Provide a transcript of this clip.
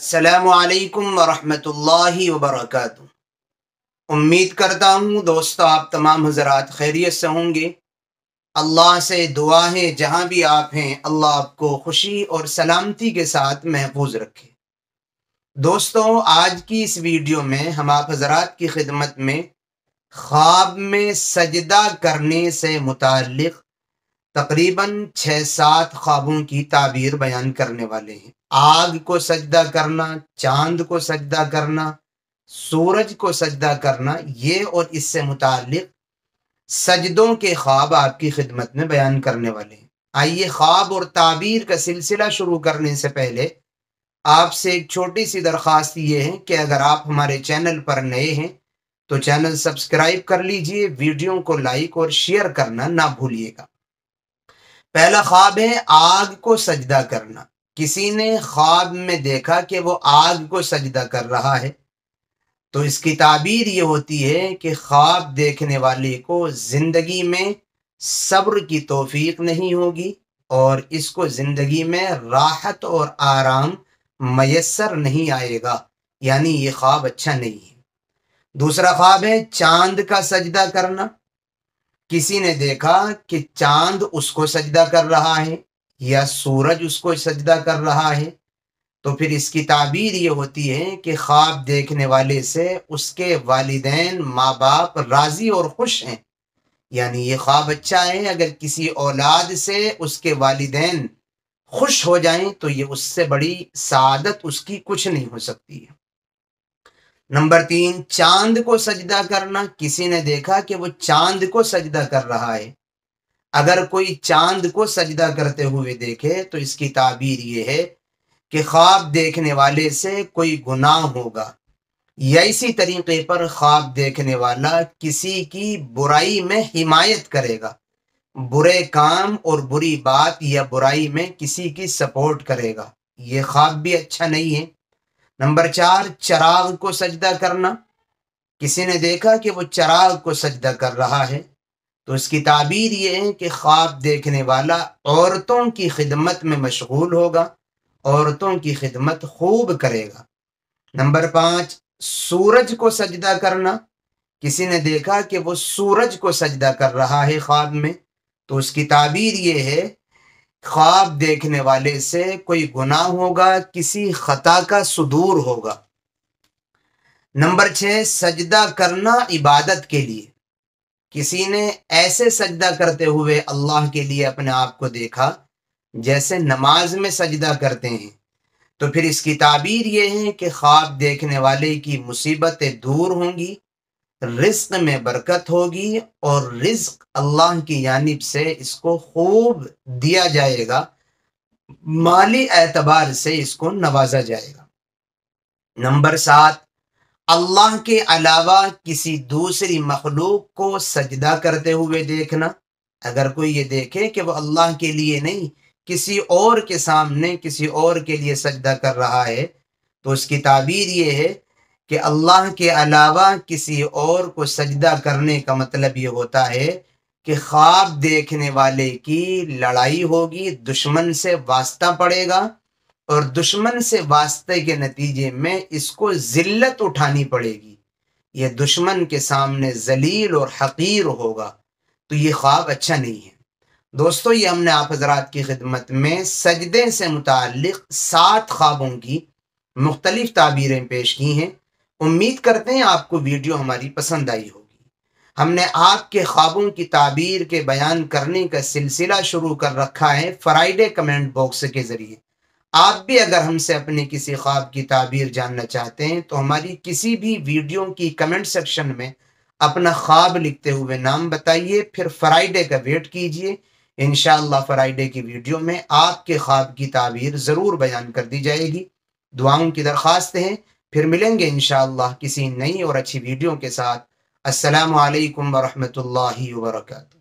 असलकम वरहमतुल्लाहि वरक उम्मीद करता हूँ दोस्तों आप तमाम हजरात खैरियत से होंगे अल्लाह से दुआ है जहाँ भी आप हैं अल्लाह आपको खुशी और सलामती के साथ महफूज रखे दोस्तों आज की इस वीडियो में हम आप हजरात की खिदमत में ख्वाब में सजदा करने से मुतल तकरीबन छः सात ख्वाबों की ताबीर बयान करने वाले हैं आग को सजदा करना चांद को सजदा करना सूरज को सजदा करना ये और इससे मुतक सजदों के ख्वाब आपकी खिदमत में बयान करने वाले हैं आइए ख्वाब और ताबीर का सिलसिला शुरू करने से पहले आपसे एक छोटी सी दरख्वास्त ये है कि अगर आप हमारे चैनल पर नए हैं तो चैनल सब्सक्राइब कर लीजिए वीडियो को लाइक और शेयर करना ना भूलिएगा पहला ख्वाब है आग को सजदा करना किसी ने ख्वाब में देखा कि वो आग को सजदा कर रहा है तो इसकी ताबीर ये होती है कि ख्वाब देखने वाले को ज़िंदगी में सब्र की तोफीक नहीं होगी और इसको ज़िंदगी में राहत और आराम मैसर नहीं आएगा यानी ये ख्वाब अच्छा नहीं है दूसरा ख्वाब है चांद का सजदा करना किसी ने देखा कि चांद उसको सजदा कर रहा है या सूरज उसको सजदा कर रहा है तो फिर इसकी ताबीर ये होती है कि ख्वाब देखने वाले से उसके वालदेन माँ बाप राज़ी और खुश हैं यानी ये ख्वाब अच्छा है अगर किसी औलाद से उसके वालदेन खुश हो जाएं तो ये उससे बड़ी सादत उसकी कुछ नहीं हो सकती है नंबर तीन चांद को सजदा करना किसी ने देखा कि वो चांद को सजदा कर रहा है अगर कोई चांद को सजदा करते हुए देखे तो इसकी ताबीर ये है कि ख्वाब देखने वाले से कोई गुनाह होगा या इसी तरीके पर ख्वाब देखने वाला किसी की बुराई में हिमायत करेगा बुरे काम और बुरी बात या बुराई में किसी की सपोर्ट करेगा ये ख्वाब भी अच्छा नहीं है नंबर चार चराग को सजदा करना किसी ने देखा कि वो चराग को सजदा कर रहा है तो इसकी ताबीर ये है कि ख्वाब देखने वाला औरतों की खिदमत में मशगूल होगा औरतों की खिदमत खूब करेगा नंबर पाँच सूरज को सजदा करना किसी ने देखा कि वो सूरज को सजदा कर रहा है ख्वाब में तो उसकी ताबीर ये है ख्वाब देखने वाले से कोई गुनाह होगा किसी खता का सुदूर होगा नंबर छः सजदा करना इबादत के लिए किसी ने ऐसे सजदा करते हुए अल्लाह के लिए अपने आप को देखा जैसे नमाज में सजदा करते हैं तो फिर इसकी ताबीर ये है कि ख्वाब देखने वाले की मुसीबतें दूर होंगी रिस्क में बरकत होगी और रिस्क अल्लाह की जानब से इसको खूब दिया जाएगा माली एतबार से इसको नवाजा जाएगा नंबर सात अल्लाह के अलावा किसी दूसरी मखलूक को सजदा करते हुए देखना अगर कोई ये देखे कि वो अल्लाह के लिए नहीं किसी और के सामने किसी और के लिए सजदा कर रहा है तो उसकी ताबीर ये है कि अल्लाह के अलावा किसी और को सजदा करने का मतलब ये होता है कि ख्वाब देखने वाले की लड़ाई होगी दुश्मन से वास्ता पड़ेगा और दुश्मन से वास्ते के नतीजे में इसको ज़िल्लत उठानी पड़ेगी यह दुश्मन के सामने जलील और हकीर होगा तो ये ख्वाब अच्छा नहीं है दोस्तों ये हमने आप हजरात की खिदमत में सजदे से मुतक सात ख्वाबों की मुख्तलिफ ताबीरें पेश की हैं उम्मीद करते हैं आपको वीडियो हमारी पसंद आई होगी हमने आपके ख्वाबों की ताबीर के बयान करने का सिलसिला शुरू कर रखा है फ्राइडे कमेंट बॉक्स के ज़रिए आप भी अगर हमसे अपने किसी ख्वाब की ताबीर जानना चाहते हैं तो हमारी किसी भी वीडियो की कमेंट सेक्शन में अपना ख्वाब लिखते हुए नाम बताइए फिर फ्राइडे का वेट कीजिए इन फ्राइडे की वीडियो में आपके ख्वाब की ताबीर ज़रूर बयान कर दी जाएगी दुआओं की दरख्वास्त हैं फिर मिलेंगे इन किसी नई और अच्छी वीडियो के साथ असलकम वरहमल वर्का